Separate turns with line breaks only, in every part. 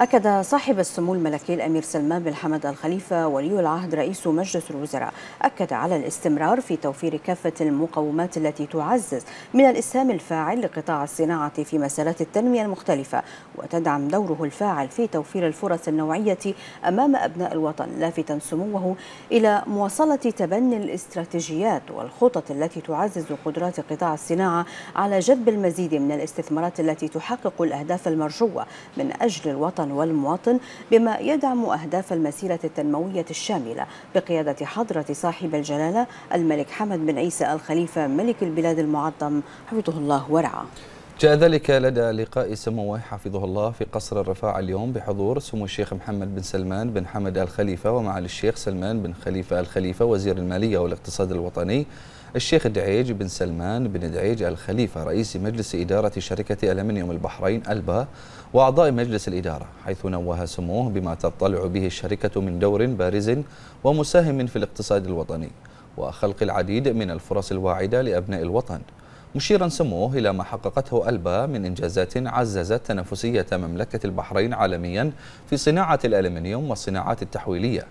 أكد صاحب السمو الملكي الأمير سلمان بن حمد الخليفة ولي العهد رئيس مجلس الوزراء أكد على الاستمرار في توفير كافة المقومات التي تعزز من الإسهام الفاعل لقطاع الصناعة في مسارات التنمية المختلفة وتدعم دوره الفاعل في توفير الفرص النوعية أمام أبناء الوطن لافتا سموه إلى مواصلة تبني الاستراتيجيات والخطط التي تعزز قدرات قطاع الصناعة على جذب المزيد من الاستثمارات التي تحقق الأهداف المرجوة من أجل الوطن والمواطن بما يدعم أهداف المسيرة التنموية الشاملة بقيادة حضرة صاحب الجلالة الملك حمد بن عيسى الخليفة ملك البلاد المعظم حفظه الله ورعاه
جاء ذلك لدى لقاء سموه حفظه الله في قصر الرفاع اليوم بحضور سمو الشيخ محمد بن سلمان بن حمد الخليفة ومعالي الشيخ سلمان بن خليفة الخليفة وزير المالية والاقتصاد الوطني الشيخ دعيج بن سلمان بن دعيج الخليفة رئيس مجلس إدارة شركة ألمنيوم البحرين ألبا وأعضاء مجلس الإدارة حيث نوه سموه بما تطلع به الشركة من دور بارز ومساهم في الاقتصاد الوطني وخلق العديد من الفرص الواعدة لأبناء الوطن مشيرا سموه إلى ما حققته ألبا من إنجازات عززت تنافسية مملكة البحرين عالميا في صناعة الألمنيوم والصناعات التحويلية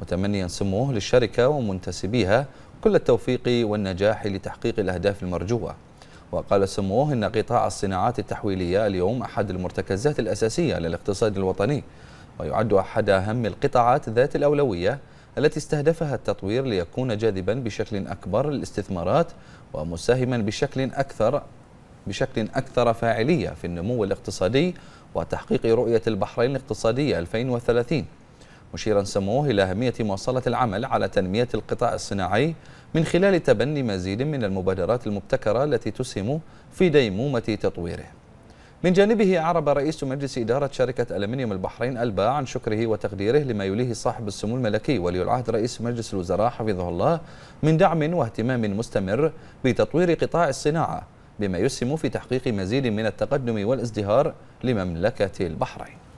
متمنيا سموه للشركة ومنتسبيها كل التوفيق والنجاح لتحقيق الأهداف المرجوة وقال سموه إن قطاع الصناعات التحويلية اليوم أحد المرتكزات الأساسية للاقتصاد الوطني ويعد أحد أهم القطاعات ذات الأولوية التي استهدفها التطوير ليكون جاذبا بشكل أكبر للاستثمارات ومساهما بشكل أكثر بشكل أكثر فاعلية في النمو الاقتصادي وتحقيق رؤية البحرين الاقتصادية 2030 مشيرا سموه إلى أهمية مواصلة العمل على تنمية القطاع الصناعي من خلال تبني مزيد من المبادرات المبتكرة التي تسهم في ديمومة تطويره من جانبه أعرب رئيس مجلس إدارة شركة ألمنيوم البحرين ألبا عن شكره وتقديره لما يليه صاحب السمو الملكي ولي العهد رئيس مجلس الوزراء حفظه الله من دعم واهتمام مستمر بتطوير قطاع الصناعة بما يسهم في تحقيق مزيد من التقدم والازدهار لمملكة البحرين